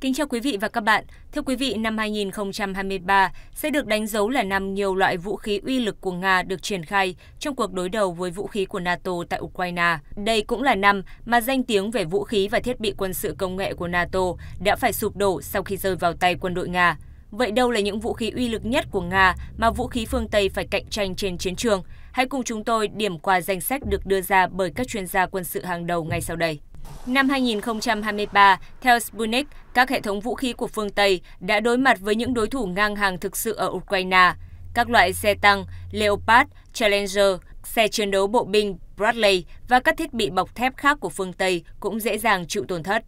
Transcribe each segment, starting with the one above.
Kính chào quý vị và các bạn. Thưa quý vị, năm 2023 sẽ được đánh dấu là năm nhiều loại vũ khí uy lực của Nga được triển khai trong cuộc đối đầu với vũ khí của NATO tại Ukraine. Đây cũng là năm mà danh tiếng về vũ khí và thiết bị quân sự công nghệ của NATO đã phải sụp đổ sau khi rơi vào tay quân đội Nga. Vậy đâu là những vũ khí uy lực nhất của Nga mà vũ khí phương Tây phải cạnh tranh trên chiến trường? Hãy cùng chúng tôi điểm qua danh sách được đưa ra bởi các chuyên gia quân sự hàng đầu ngay sau đây. Năm 2023, theo Sputnik, các hệ thống vũ khí của phương Tây đã đối mặt với những đối thủ ngang hàng thực sự ở Ukraine. Các loại xe tăng Leopard, Challenger, xe chiến đấu bộ binh Bradley và các thiết bị bọc thép khác của phương Tây cũng dễ dàng chịu tổn thất.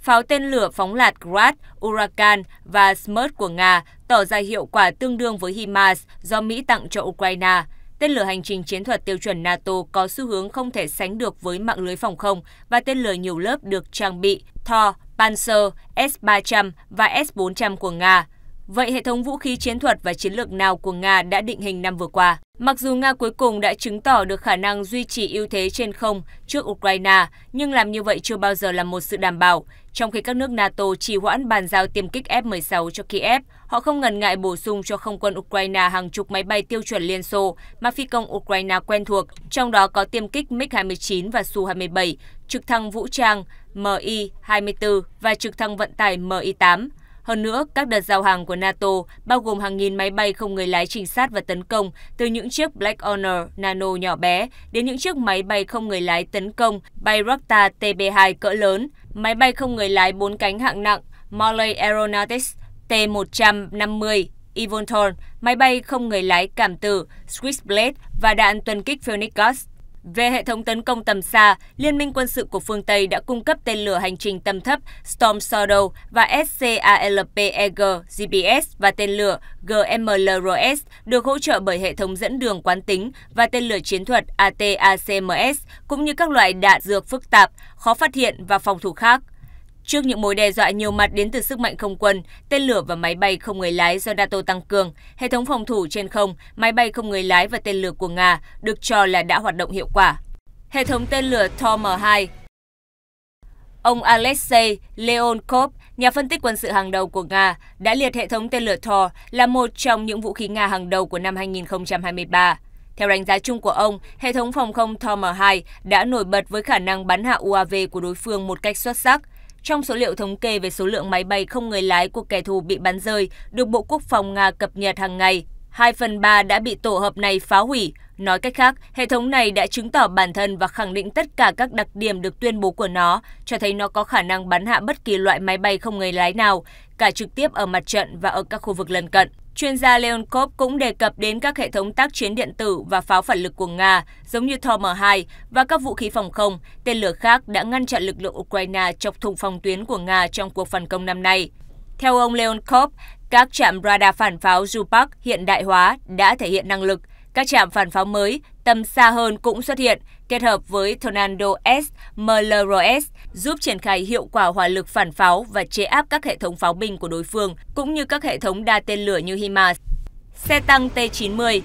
Pháo tên lửa phóng lạt Grad, Huracan và Smurf của Nga tỏ ra hiệu quả tương đương với HIMARS do Mỹ tặng cho Ukraine – Tên lửa hành trình chiến thuật tiêu chuẩn NATO có xu hướng không thể sánh được với mạng lưới phòng không và tên lửa nhiều lớp được trang bị Thor, Panzer, S-300 và S-400 của Nga. Vậy hệ thống vũ khí chiến thuật và chiến lược nào của Nga đã định hình năm vừa qua? Mặc dù Nga cuối cùng đã chứng tỏ được khả năng duy trì ưu thế trên không trước Ukraine, nhưng làm như vậy chưa bao giờ là một sự đảm bảo. Trong khi các nước NATO trì hoãn bàn giao tiêm kích F-16 cho Kiev, họ không ngần ngại bổ sung cho không quân Ukraine hàng chục máy bay tiêu chuẩn Liên Xô mà phi công Ukraine quen thuộc, trong đó có tiêm kích MiG-29 và Su-27, trực thăng vũ trang Mi-24 và trực thăng vận tải Mi-8. Hơn nữa, các đợt giao hàng của NATO bao gồm hàng nghìn máy bay không người lái trinh sát và tấn công, từ những chiếc Black Honor Nano nhỏ bé đến những chiếc máy bay không người lái tấn công Bayraktar TB2 cỡ lớn, máy bay không người lái bốn cánh hạng nặng Morley Aeronautics T-150 Ivonton, máy bay không người lái cảm tử Switchblade và đạn tuần kích Phoenix về hệ thống tấn công tầm xa, Liên minh quân sự của phương Tây đã cung cấp tên lửa hành trình tầm thấp Storm Shadow và SCALP-EG GPS và tên lửa GMLRS được hỗ trợ bởi hệ thống dẫn đường quán tính và tên lửa chiến thuật ATACMS cũng như các loại đạn dược phức tạp, khó phát hiện và phòng thủ khác. Trước những mối đe dọa nhiều mặt đến từ sức mạnh không quân, tên lửa và máy bay không người lái do NATO tăng cường, hệ thống phòng thủ trên không, máy bay không người lái và tên lửa của Nga được cho là đã hoạt động hiệu quả. Hệ thống tên lửa THOR-M2 Ông Alexei Leonkov, nhà phân tích quân sự hàng đầu của Nga, đã liệt hệ thống tên lửa Thor là một trong những vũ khí Nga hàng đầu của năm 2023. Theo đánh giá chung của ông, hệ thống phòng không Thor M2 đã nổi bật với khả năng bắn hạ UAV của đối phương một cách xuất sắc – trong số liệu thống kê về số lượng máy bay không người lái của kẻ thù bị bắn rơi được Bộ Quốc phòng Nga cập nhật hàng ngày, 2 phần 3 đã bị tổ hợp này phá hủy. Nói cách khác, hệ thống này đã chứng tỏ bản thân và khẳng định tất cả các đặc điểm được tuyên bố của nó, cho thấy nó có khả năng bắn hạ bất kỳ loại máy bay không người lái nào, cả trực tiếp ở mặt trận và ở các khu vực lân cận. Chuyên gia Leonkov cũng đề cập đến các hệ thống tác chiến điện tử và pháo phản lực của Nga, giống như Thor M2 và các vũ khí phòng không, tên lửa khác đã ngăn chặn lực lượng Ukraine chọc thùng phòng tuyến của Nga trong cuộc phản công năm nay. Theo ông Leonkov, các trạm radar phản pháo Zupak hiện đại hóa đã thể hiện năng lực. Các trạm phản pháo mới tầm xa hơn cũng xuất hiện, kết hợp với Tornado S, MLRS, giúp triển khai hiệu quả hỏa lực phản pháo và chế áp các hệ thống pháo binh của đối phương, cũng như các hệ thống đa tên lửa như HIMARS. Xe tăng T-90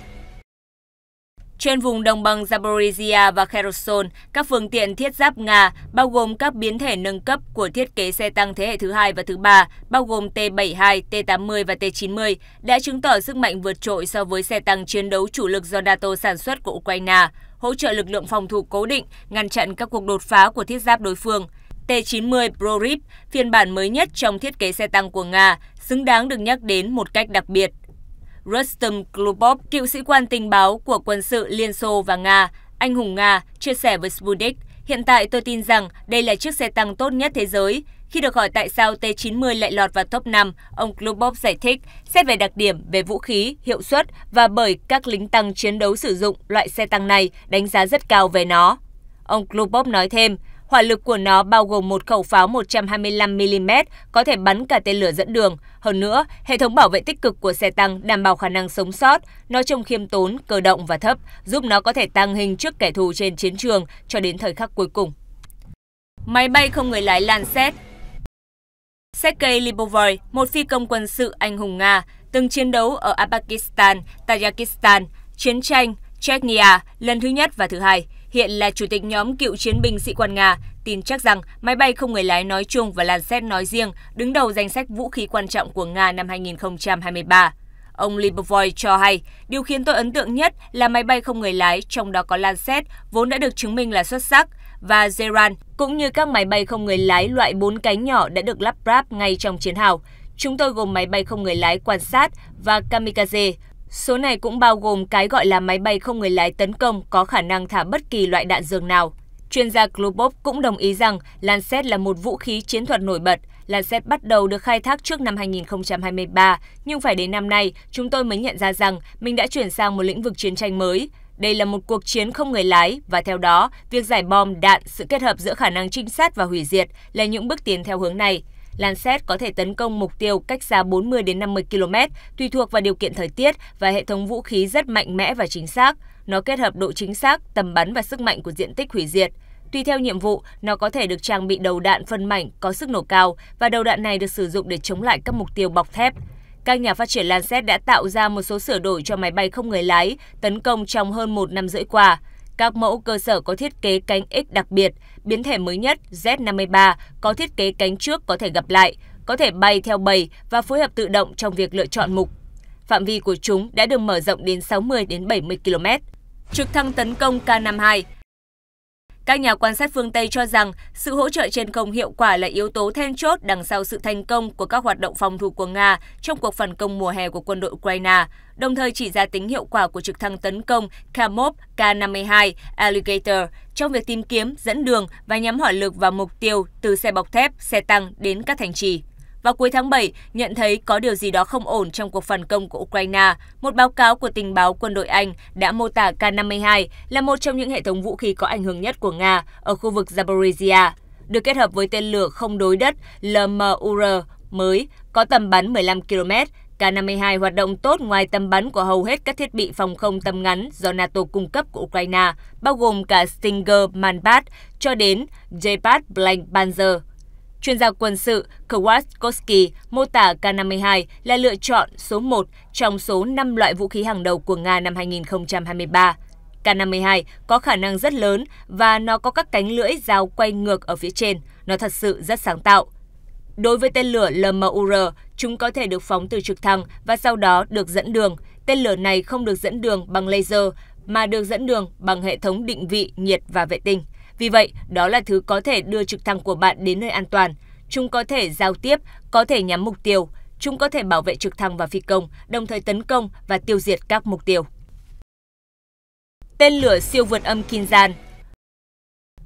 trên vùng đồng bằng Zaporizhia và Kherson, các phương tiện thiết giáp Nga bao gồm các biến thể nâng cấp của thiết kế xe tăng thế hệ thứ hai và thứ ba, bao gồm T-72, T-80 và T-90, đã chứng tỏ sức mạnh vượt trội so với xe tăng chiến đấu chủ lực do NATO sản xuất của Ukraine, hỗ trợ lực lượng phòng thủ cố định, ngăn chặn các cuộc đột phá của thiết giáp đối phương. T-90 Prorip, phiên bản mới nhất trong thiết kế xe tăng của Nga, xứng đáng được nhắc đến một cách đặc biệt. Rustem Klubov, cựu sĩ quan tình báo của quân sự Liên Xô và Nga, anh hùng Nga, chia sẻ với Sputnik, hiện tại tôi tin rằng đây là chiếc xe tăng tốt nhất thế giới. Khi được hỏi tại sao T-90 lại lọt vào top 5, ông Klubov giải thích, xét về đặc điểm về vũ khí, hiệu suất và bởi các lính tăng chiến đấu sử dụng loại xe tăng này đánh giá rất cao về nó. Ông Klubov nói thêm, Hỏa lực của nó bao gồm một khẩu pháo 125mm có thể bắn cả tên lửa dẫn đường. Hơn nữa, hệ thống bảo vệ tích cực của xe tăng đảm bảo khả năng sống sót. Nó trông khiêm tốn, cơ động và thấp, giúp nó có thể tăng hình trước kẻ thù trên chiến trường cho đến thời khắc cuối cùng. Máy bay không người lái Lancet Sergei Lipovoy, một phi công quân sự anh hùng Nga, từng chiến đấu ở Afghanistan, Tajikistan, chiến tranh, Chechnya lần thứ nhất và thứ hai – hiện là chủ tịch nhóm cựu chiến binh sĩ quan Nga, tin chắc rằng máy bay không người lái nói chung và Lancet nói riêng đứng đầu danh sách vũ khí quan trọng của Nga năm 2023. Ông Libovoy cho hay, điều khiến tôi ấn tượng nhất là máy bay không người lái, trong đó có Lancet, vốn đã được chứng minh là xuất sắc, và Zeran, cũng như các máy bay không người lái loại 4 cánh nhỏ đã được lắp ráp ngay trong chiến hào. Chúng tôi gồm máy bay không người lái quan sát và kamikaze, Số này cũng bao gồm cái gọi là máy bay không người lái tấn công có khả năng thả bất kỳ loại đạn dược nào. Chuyên gia Globov cũng đồng ý rằng Lancet là một vũ khí chiến thuật nổi bật. Lancet bắt đầu được khai thác trước năm 2023, nhưng phải đến năm nay, chúng tôi mới nhận ra rằng mình đã chuyển sang một lĩnh vực chiến tranh mới. Đây là một cuộc chiến không người lái và theo đó, việc giải bom, đạn, sự kết hợp giữa khả năng trinh sát và hủy diệt là những bước tiến theo hướng này. Làn xét có thể tấn công mục tiêu cách xa 40 đến 50 km, tùy thuộc vào điều kiện thời tiết và hệ thống vũ khí rất mạnh mẽ và chính xác. Nó kết hợp độ chính xác, tầm bắn và sức mạnh của diện tích hủy diệt. Tùy theo nhiệm vụ, nó có thể được trang bị đầu đạn phân mảnh có sức nổ cao và đầu đạn này được sử dụng để chống lại các mục tiêu bọc thép. Các nhà phát triển Lancet đã tạo ra một số sửa đổi cho máy bay không người lái tấn công trong hơn một năm rưỡi qua. Các mẫu cơ sở có thiết kế cánh X đặc biệt, biến thể mới nhất Z53 có thiết kế cánh trước có thể gặp lại, có thể bay theo bầy và phối hợp tự động trong việc lựa chọn mục. Phạm vi của chúng đã được mở rộng đến 60 đến 70 km. Trực thăng tấn công K52 các nhà quan sát phương Tây cho rằng sự hỗ trợ trên không hiệu quả là yếu tố then chốt đằng sau sự thành công của các hoạt động phòng thủ của Nga trong cuộc phản công mùa hè của quân đội Ukraine, đồng thời chỉ ra tính hiệu quả của trực thăng tấn công Kamov K-52 Alligator trong việc tìm kiếm, dẫn đường và nhắm hỏa lực vào mục tiêu từ xe bọc thép, xe tăng đến các thành trì. Vào cuối tháng 7, nhận thấy có điều gì đó không ổn trong cuộc phản công của Ukraine, một báo cáo của tình báo quân đội Anh đã mô tả K-52 là một trong những hệ thống vũ khí có ảnh hưởng nhất của Nga ở khu vực Zaporizhia, được kết hợp với tên lửa không đối đất LMUR mới có tầm bắn 15 km. K-52 hoạt động tốt ngoài tầm bắn của hầu hết các thiết bị phòng không tầm ngắn do NATO cung cấp của Ukraine, bao gồm cả Stinger Manbat cho đến J-Pad Blank Panzer. Chuyên gia quân sự Kowalski mô tả K-52 là lựa chọn số 1 trong số 5 loại vũ khí hàng đầu của Nga năm 2023. K-52 có khả năng rất lớn và nó có các cánh lưỡi dao quay ngược ở phía trên. Nó thật sự rất sáng tạo. Đối với tên lửa LMUR, chúng có thể được phóng từ trực thăng và sau đó được dẫn đường. Tên lửa này không được dẫn đường bằng laser mà được dẫn đường bằng hệ thống định vị nhiệt và vệ tinh. Vì vậy, đó là thứ có thể đưa trực thăng của bạn đến nơi an toàn. Chúng có thể giao tiếp, có thể nhắm mục tiêu. Chúng có thể bảo vệ trực thăng và phi công, đồng thời tấn công và tiêu diệt các mục tiêu. Tên lửa siêu vượt âm Kinzhan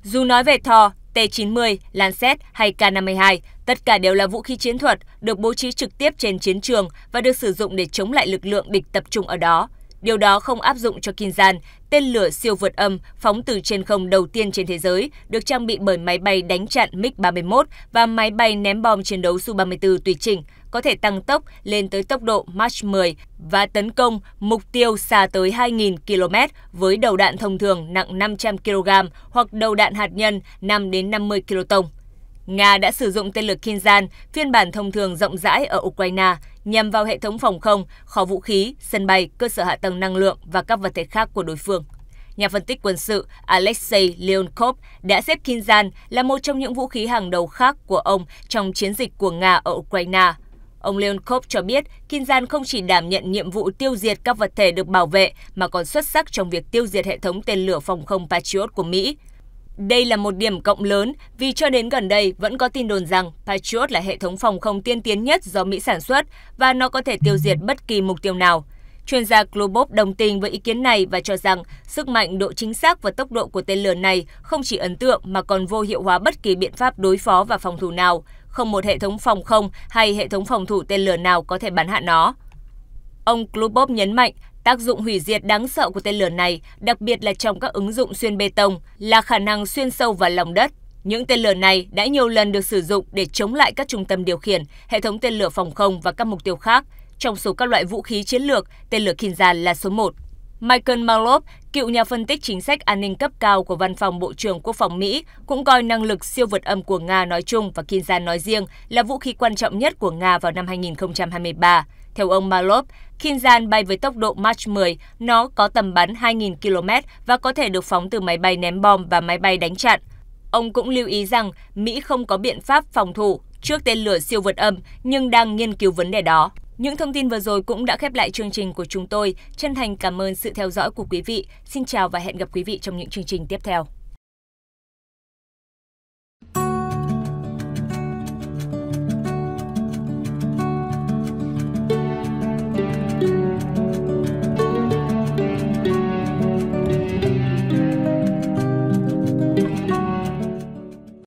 Dù nói về Thor, T-90, Lancet hay K-52, tất cả đều là vũ khí chiến thuật được bố trí trực tiếp trên chiến trường và được sử dụng để chống lại lực lượng địch tập trung ở đó. Điều đó không áp dụng cho Kinzhan, tên lửa siêu vượt âm phóng từ trên không đầu tiên trên thế giới, được trang bị bởi máy bay đánh chặn MiG-31 và máy bay ném bom chiến đấu Su-34 tùy chỉnh, có thể tăng tốc lên tới tốc độ Mach 10 và tấn công mục tiêu xa tới 2.000 km với đầu đạn thông thường nặng 500 kg hoặc đầu đạn hạt nhân 5 đến 50 kiloton. Nga đã sử dụng tên lửa Kinzhan, phiên bản thông thường rộng rãi ở Ukraine, nhằm vào hệ thống phòng không, kho vũ khí, sân bay, cơ sở hạ tầng năng lượng và các vật thể khác của đối phương. Nhà phân tích quân sự Alexei Leonkov đã xếp Kinzhan là một trong những vũ khí hàng đầu khác của ông trong chiến dịch của Nga ở Ukraine. Ông Leonkov cho biết, Kinzhan không chỉ đảm nhận nhiệm vụ tiêu diệt các vật thể được bảo vệ mà còn xuất sắc trong việc tiêu diệt hệ thống tên lửa phòng không Patriot của Mỹ. Đây là một điểm cộng lớn vì cho đến gần đây vẫn có tin đồn rằng Patriot là hệ thống phòng không tiên tiến nhất do Mỹ sản xuất và nó có thể tiêu diệt bất kỳ mục tiêu nào. Chuyên gia Globov đồng tình với ý kiến này và cho rằng sức mạnh, độ chính xác và tốc độ của tên lửa này không chỉ ấn tượng mà còn vô hiệu hóa bất kỳ biện pháp đối phó và phòng thủ nào. Không một hệ thống phòng không hay hệ thống phòng thủ tên lửa nào có thể bắn hạ nó. Ông Globov nhấn mạnh Tác dụng hủy diệt đáng sợ của tên lửa này, đặc biệt là trong các ứng dụng xuyên bê tông, là khả năng xuyên sâu vào lòng đất. Những tên lửa này đã nhiều lần được sử dụng để chống lại các trung tâm điều khiển, hệ thống tên lửa phòng không và các mục tiêu khác. Trong số các loại vũ khí chiến lược, tên lửa Kinzhal là số 1. Michael Malov, cựu nhà phân tích chính sách an ninh cấp cao của Văn phòng Bộ trưởng Quốc phòng Mỹ, cũng coi năng lực siêu vượt âm của Nga nói chung và Kinzhal nói riêng là vũ khí quan trọng nhất của Nga vào năm 2023. Theo ông Malov, Kinzhan bay với tốc độ Mach 10, nó có tầm bắn 2.000 km và có thể được phóng từ máy bay ném bom và máy bay đánh chặn. Ông cũng lưu ý rằng Mỹ không có biện pháp phòng thủ trước tên lửa siêu vượt âm nhưng đang nghiên cứu vấn đề đó. Những thông tin vừa rồi cũng đã khép lại chương trình của chúng tôi. Chân thành cảm ơn sự theo dõi của quý vị. Xin chào và hẹn gặp quý vị trong những chương trình tiếp theo.